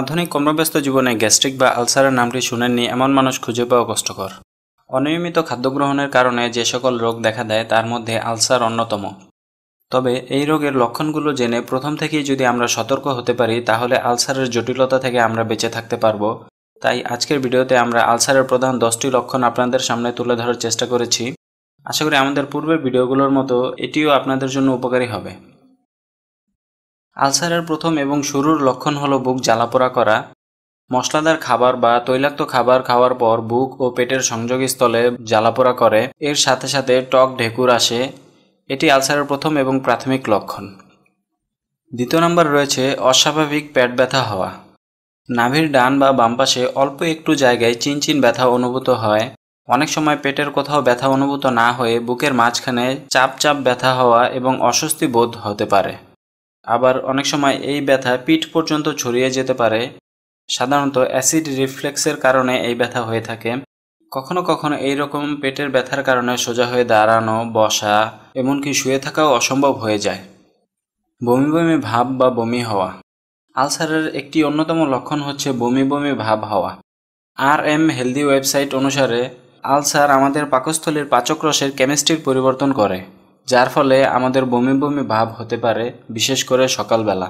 আধুনিক কর্মব্যস্ত জীবনে গ্যাস্ট্রিক বা আলসারের নামটি শুনেননি এমন মানুষ খুঁজে পাওয়া কষ্টকর অনিয়মিত খাদ্য গ্রহণের কারণে যে সকল রোগ দেখা দেয় তার মধ্যে আলসার অন্যতম তবে এই রোগের লক্ষণগুলো জেনে প্রথম থেকেই যদি আমরা সতর্ক হতে পারি তাহলে আলসারের জটিলতা থেকে আমরা বেঁচে থাকতে পারবো তাই আজকের ভিডিওতে আমরা আলসারের প্রধান দশটি লক্ষণ আপনাদের সামনে তুলে ধরার চেষ্টা করেছি আশা করি আমাদের পূর্বের ভিডিওগুলোর মতো এটিও আপনাদের জন্য উপকারী হবে আলসারের প্রথম এবং শুরুর লক্ষণ হলো বুক জ্বালাপোড়া করা মশলাদার খাবার বা তৈলাক্ত খাবার খাওয়ার পর বুক ও পেটের সংযোগস্থলে জ্বালাপোড়া করে এর সাথে সাথে টক ঢেকুর আসে এটি আলসারের প্রথম এবং প্রাথমিক লক্ষণ দ্বিতীয় নম্বর রয়েছে অস্বাভাবিক পেট ব্যথা হওয়া নাভির ডান বা বাম পাশে অল্প একটু জায়গায় চিনচিন ব্যথা অনুভূত হয় অনেক সময় পেটের কোথাও ব্যথা অনুভূত না হয়ে বুকের মাঝখানে চাপ চাপ ব্যথা হওয়া এবং অস্বস্তি বোধ হতে পারে আবার অনেক সময় এই ব্যথা পিঠ পর্যন্ত ছড়িয়ে যেতে পারে সাধারণত অ্যাসিড রিফ্লেক্সের কারণে এই ব্যথা হয়ে থাকে কখনো কখনো এই রকম পেটের ব্যথার কারণে সোজা হয়ে দাঁড়ানো বসা এমনকি শুয়ে থাকাও অসম্ভব হয়ে যায় বমি বমি ভাব বা বমি হওয়া আলসারের একটি অন্যতম লক্ষণ হচ্ছে বমি বমি ভাব হওয়া আর এম হেলদি ওয়েবসাইট অনুসারে আলসার আমাদের পাকস্থলীর পাচক রসের কেমিস্ট্রির পরিবর্তন করে যার ফলে আমাদের বমি বমি ভাব হতে পারে বিশেষ করে সকালবেলা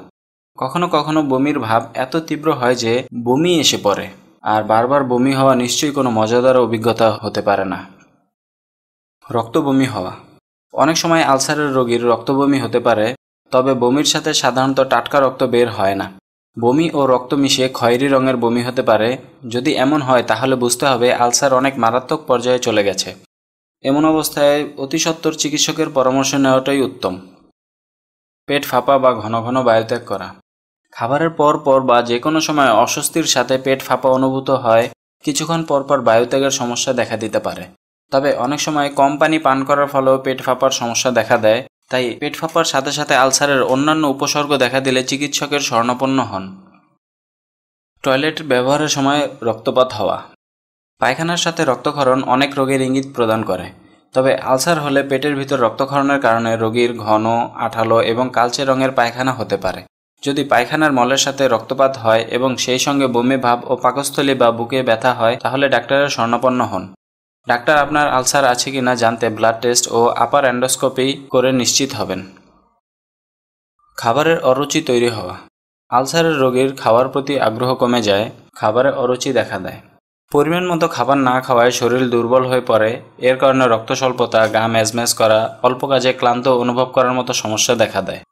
কখনো কখনো বমির ভাব এত তীব্র হয় যে বমি এসে পড়ে আর বারবার বমি হওয়া নিশ্চয়ই কোনো মজাদার অভিজ্ঞতা হতে পারে না রক্ত বমি হওয়া অনেক সময় আলসারের রোগীর রক্ত বমি হতে পারে তবে বমির সাথে সাধারণত টাটকা রক্ত বের হয় না বমি ও রক্ত মিশিয়ে খয়েরি রঙের বমি হতে পারে যদি এমন হয় তাহলে বুঝতে হবে আলসার অনেক মারাত্মক পর্যায়ে চলে গেছে এমন অবস্থায় অতিসত্বর চিকিৎসকের পরামর্শ নেওয়াটাই উত্তম পেট ফাঁপা বা ঘন ঘন বায়ুত্যাগ করা খাবারের পর পর বা যে কোনো সময় অস্বস্তির সাথে পেট ফাঁপা অনুভূত হয় কিছুক্ষণ পরপর বায়ুত্যাগের সমস্যা দেখা দিতে পারে তবে অনেক সময় কম পানি পান করার ফলেও পেট ফাঁপার সমস্যা দেখা দেয় তাই পেট ফাঁপার সাথে সাথে আলসারের অন্যান্য উপসর্গ দেখা দিলে চিকিৎসকের স্বর্ণপন্ন হন টয়লেট ব্যবহারের সময় রক্তপাত হওয়া পায়খানার সাথে রক্তক্ষরণ অনেক রোগের ইঙ্গিত প্রদান করে তবে আলসার হলে পেটের ভিতর রক্তক্ষরণের কারণে রোগীর ঘন আঠালো এবং কালচে রঙের পায়খানা হতে পারে যদি পায়খানার মলের সাথে রক্তপাত হয় এবং সেই সঙ্গে বমি ভাব ও পাকস্থলী বা বুকে ব্যথা হয় তাহলে ডাক্তারের স্বর্ণপন্ন হন ডাক্তার আপনার আলসার আছে কি না জানতে ব্লাড টেস্ট ও আপার অ্যান্ডোস্কোপি করে নিশ্চিত হবেন খাবারের অরুচি তৈরি হওয়া আলসারের রোগীর খাওয়ার প্রতি আগ্রহ কমে যায় খাবারে অরুচি দেখা দেয় পরিমাণ মতো খাবার না খাওয়ায় শরীর দুর্বল হয়ে পড়ে এর কারণে রক্ত স্বল্পতা গা ম্যাজম্যাজ করা অল্প কাজে ক্লান্ত অনুভব করার মতো সমস্যা দেখা দেয়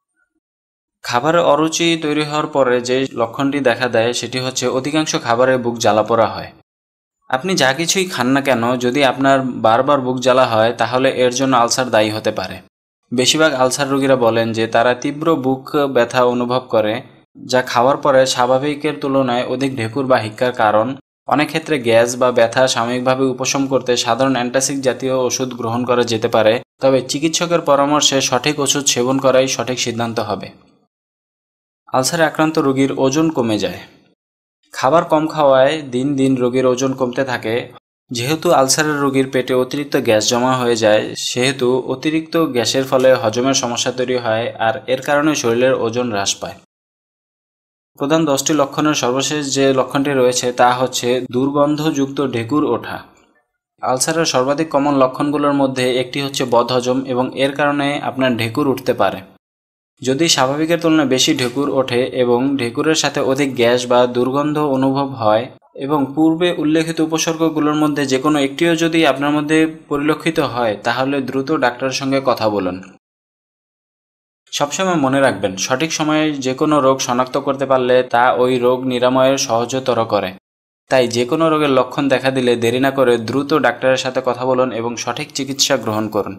খাবারে অরুচি তৈরি হওয়ার পরে যে লক্ষণটি দেখা দেয় সেটি হচ্ছে অধিকাংশ খাবারে বুক জ্বালা পড়া হয় আপনি যা কিছুই খান না কেন যদি আপনার বারবার বুক জ্বালা হয় তাহলে এর জন্য আলসার দায়ী হতে পারে বেশিরভাগ আলসার রোগীরা বলেন যে তারা তীব্র বুক ব্যথা অনুভব করে যা খাওয়ার পরে স্বাভাবিকের তুলনায় অধিক ঢেকুর বা হিক্কার কারণ অনেক ক্ষেত্রে গ্যাস বা ব্যথা সাময়িকভাবে উপশম করতে সাধারণ অ্যান্টাসিক জাতীয় ওষুধ গ্রহণ করা যেতে পারে তবে চিকিৎসকের পরামর্শে সঠিক ওষুধ সেবন করাই সঠিক সিদ্ধান্ত হবে আলসারে আক্রান্ত রোগীর ওজন কমে যায় খাবার কম খাওয়ায় দিন দিন রোগীর ওজন কমতে থাকে যেহেতু আলসারের রোগীর পেটে অতিরিক্ত গ্যাস জমা হয়ে যায় সেহেতু অতিরিক্ত গ্যাসের ফলে হজমের সমস্যা তৈরি হয় আর এর কারণে শরীরের ওজন হ্রাস পায় প্রধান দশটি লক্ষণের সর্বশেষ যে লক্ষণটি রয়েছে তা হচ্ছে দুর্গন্ধযুক্ত ঢেকুর ওঠা আলসারের সর্বাধিক কমন লক্ষণগুলোর মধ্যে একটি হচ্ছে বদহজম এবং এর কারণে আপনার ঢেকুর উঠতে পারে যদি স্বাভাবিকের তুলনায় বেশি ঢেকুর ওঠে এবং ঢেকুরের সাথে অধিক গ্যাস বা দুর্গন্ধ অনুভব হয় এবং পূর্বে উল্লেখিত উপসর্গগুলোর মধ্যে যে কোনো একটিও যদি আপনার মধ্যে পরিলক্ষিত হয় তাহলে দ্রুত ডাক্তারের সঙ্গে কথা বলুন সবসময় মনে রাখবেন সঠিক সময়ে যে কোনো রোগ শনাক্ত করতে পারলে তা ওই রোগ নিরাময়ের সহজতর করে তাই যে কোনো রোগের লক্ষণ দেখা দিলে দেরি না করে দ্রুত ডাক্তারের সাথে কথা বলুন এবং সঠিক চিকিৎসা গ্রহণ করুন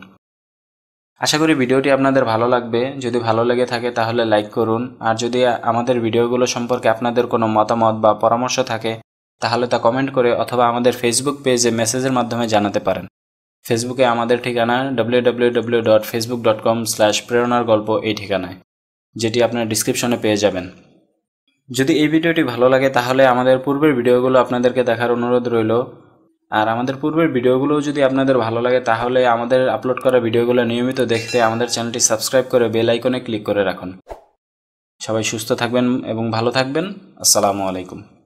আশা করি ভিডিওটি আপনাদের ভালো লাগবে যদি ভালো লেগে থাকে তাহলে লাইক করুন আর যদি আমাদের ভিডিওগুলো সম্পর্কে আপনাদের কোনো মতামত বা পরামর্শ থাকে তাহলে তা কমেন্ট করে অথবা আমাদের ফেসবুক পেজে মেসেজের মাধ্যমে জানাতে পারেন ফেসবুকে আমাদের ঠিকানা W dot Facebook dot com slash প্রেরণার গল্প এই ঠিকানায় যেটি আপনার ডিসক্রিপশনে পেয়ে যাবেন যদি এই ভিডিওটি ভালো লাগে তাহলে আমাদের পূর্বের ভিডিওগুলো আপনাদেরকে দেখার অনুরোধ রইল আর আমাদের পূর্বের ভিডিওগুলো যদি আপনাদের ভালো লাগে তাহলে আমাদের আপলোড করা ভিডিওগুলো নিয়মিত দেখতে আমাদের চ্যানেলটি সাবস্ক্রাইব করে বেল আইকনে ক্লিক করে রাখুন সবাই সুস্থ থাকবেন এবং ভালো থাকবেন আসসালামু আলাইকুম